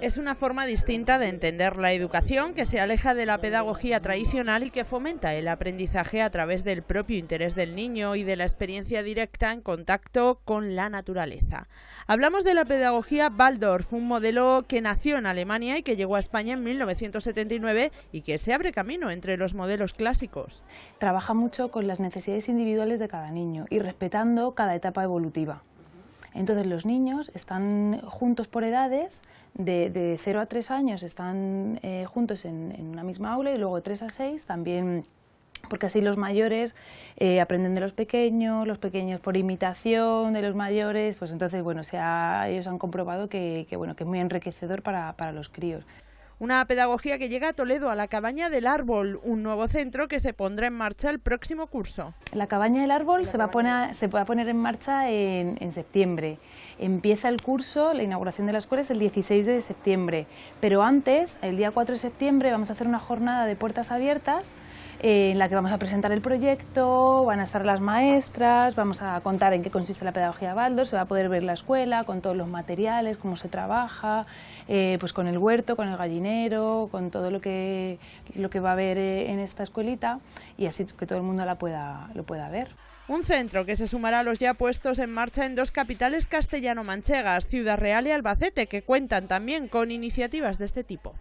Es una forma distinta de entender la educación que se aleja de la pedagogía tradicional y que fomenta el aprendizaje a través del propio interés del niño y de la experiencia directa en contacto con la naturaleza. Hablamos de la pedagogía Waldorf, un modelo que nació en Alemania y que llegó a España en 1979 y que se abre camino entre los modelos clásicos. Trabaja mucho con las necesidades individuales de cada niño y respetando cada etapa evolutiva. Entonces los niños están juntos por edades, de, de 0 a 3 años están eh, juntos en, una misma aula y luego tres 3 a 6 también porque así los mayores eh, aprenden de los pequeños, los pequeños por imitación de los mayores, pues entonces, bueno, se ellos han comprobado que, que, bueno, que es muy enriquecedor para los críos. Una pedagogía que llega a Toledo, a la Cabaña del Árbol, un nuevo centro que se pondrá en marcha el próximo curso. La Cabaña del Árbol se va, poner, se va, a poner, en marcha en, en septiembre. Empieza el curso, la inauguración de la escuela es el 16 de septiembre, pero antes, el día 4 de septiembre, vamos a hacer una jornada de puertas abiertas eh, en la que vamos a presentar el proyecto, van a estar las maestras, vamos a contar en qué consiste la pedagogía Baldor, se va a poder ver la escuela con todos los materiales, cómo se trabaja, eh, pues con el huerto, con el gallinero con todo lo que, lo que va a haber eh, en esta escuelita y así que todo el mundo la pueda, lo pueda ver. Un centro que se sumará a los ya puestos en marcha en dos capitales castellano-manchegas, Ciudad Real y Albacete, que cuentan también con iniciativas de este tipo.